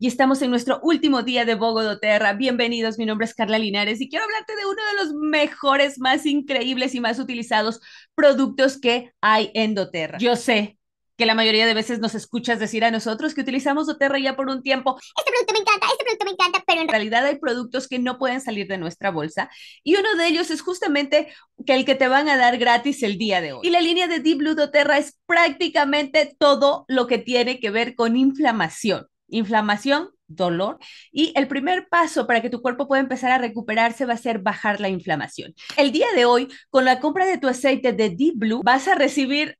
y estamos en nuestro último día de Bogodoterra. Bienvenidos, mi nombre es Carla Linares y quiero hablarte de uno de los mejores, más increíbles y más utilizados productos que hay en Doterra. Yo sé que la mayoría de veces nos escuchas decir a nosotros que utilizamos Doterra ya por un tiempo, este producto me encanta, este producto me encanta, pero en realidad hay productos que no pueden salir de nuestra bolsa y uno de ellos es justamente que el que te van a dar gratis el día de hoy. Y la línea de Deep Blue Doterra es prácticamente todo lo que tiene que ver con inflamación inflamación, dolor. Y el primer paso para que tu cuerpo pueda empezar a recuperarse va a ser bajar la inflamación. El día de hoy, con la compra de tu aceite de Deep Blue, vas a recibir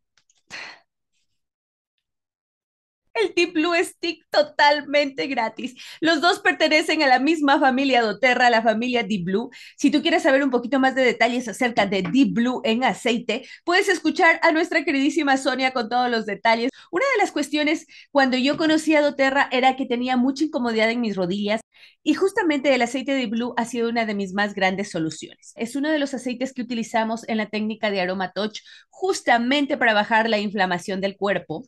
El Deep Blue Stick totalmente gratis. Los dos pertenecen a la misma familia doTERRA, la familia Deep Blue. Si tú quieres saber un poquito más de detalles acerca de Deep Blue en aceite, puedes escuchar a nuestra queridísima Sonia con todos los detalles. Una de las cuestiones cuando yo conocí a doTERRA era que tenía mucha incomodidad en mis rodillas y justamente el aceite Deep Blue ha sido una de mis más grandes soluciones. Es uno de los aceites que utilizamos en la técnica de aroma touch justamente para bajar la inflamación del cuerpo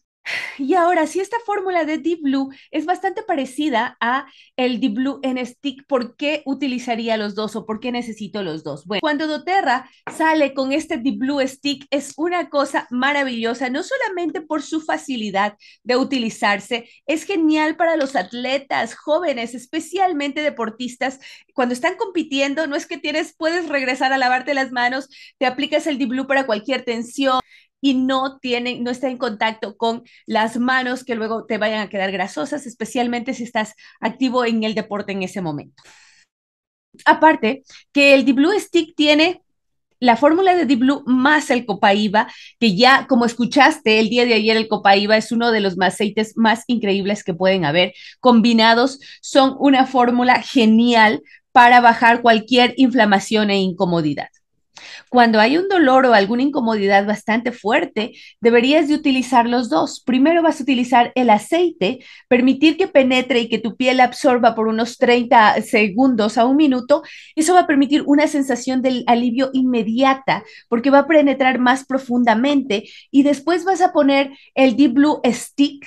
y ahora, si esta fórmula de Deep Blue es bastante parecida a el Deep Blue en Stick, ¿por qué utilizaría los dos o por qué necesito los dos? Bueno, cuando doTERRA sale con este Deep Blue Stick es una cosa maravillosa, no solamente por su facilidad de utilizarse, es genial para los atletas jóvenes, especialmente deportistas, cuando están compitiendo, no es que tienes puedes regresar a lavarte las manos, te aplicas el Deep Blue para cualquier tensión y no tiene no está en contacto con las manos que luego te vayan a quedar grasosas, especialmente si estás activo en el deporte en ese momento. Aparte, que el Deep Blue Stick tiene la fórmula de Deep Blue más el Copaiba, que ya como escuchaste el día de ayer, el Copaiba es uno de los aceites más increíbles que pueden haber. Combinados son una fórmula genial para bajar cualquier inflamación e incomodidad. Cuando hay un dolor o alguna incomodidad bastante fuerte, deberías de utilizar los dos. Primero vas a utilizar el aceite, permitir que penetre y que tu piel absorba por unos 30 segundos a un minuto. Eso va a permitir una sensación de alivio inmediata porque va a penetrar más profundamente. Y después vas a poner el Deep Blue Stick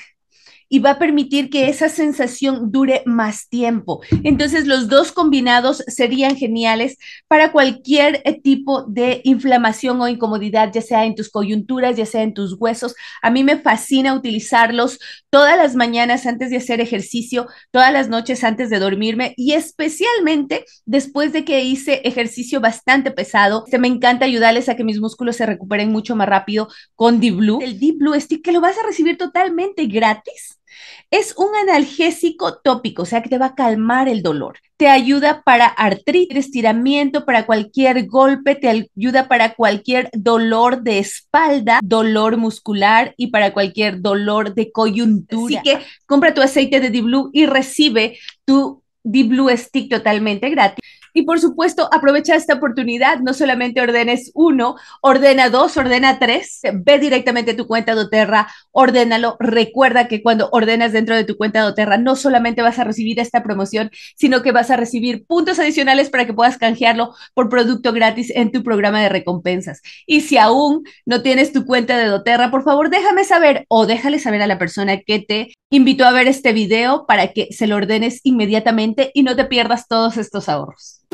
y va a permitir que esa sensación dure más tiempo. Entonces, los dos combinados serían geniales para cualquier eh, tipo de inflamación o incomodidad, ya sea en tus coyunturas, ya sea en tus huesos. A mí me fascina utilizarlos todas las mañanas antes de hacer ejercicio, todas las noches antes de dormirme y especialmente después de que hice ejercicio bastante pesado. Se este, me encanta ayudarles a que mis músculos se recuperen mucho más rápido con Deep blue El Deep blue Stick que lo vas a recibir totalmente gratis es un analgésico tópico, o sea que te va a calmar el dolor. Te ayuda para artritis, estiramiento, para cualquier golpe, te ayuda para cualquier dolor de espalda, dolor muscular y para cualquier dolor de coyuntura. Así que compra tu aceite de Blue y recibe tu Blue Stick totalmente gratis. Y por supuesto, aprovecha esta oportunidad, no solamente ordenes uno, ordena dos, ordena tres, ve directamente a tu cuenta doTERRA, ordénalo. Recuerda que cuando ordenas dentro de tu cuenta de doTERRA, no solamente vas a recibir esta promoción, sino que vas a recibir puntos adicionales para que puedas canjearlo por producto gratis en tu programa de recompensas. Y si aún no tienes tu cuenta de doTERRA, por favor, déjame saber o déjale saber a la persona que te invitó a ver este video para que se lo ordenes inmediatamente y no te pierdas todos estos ahorros.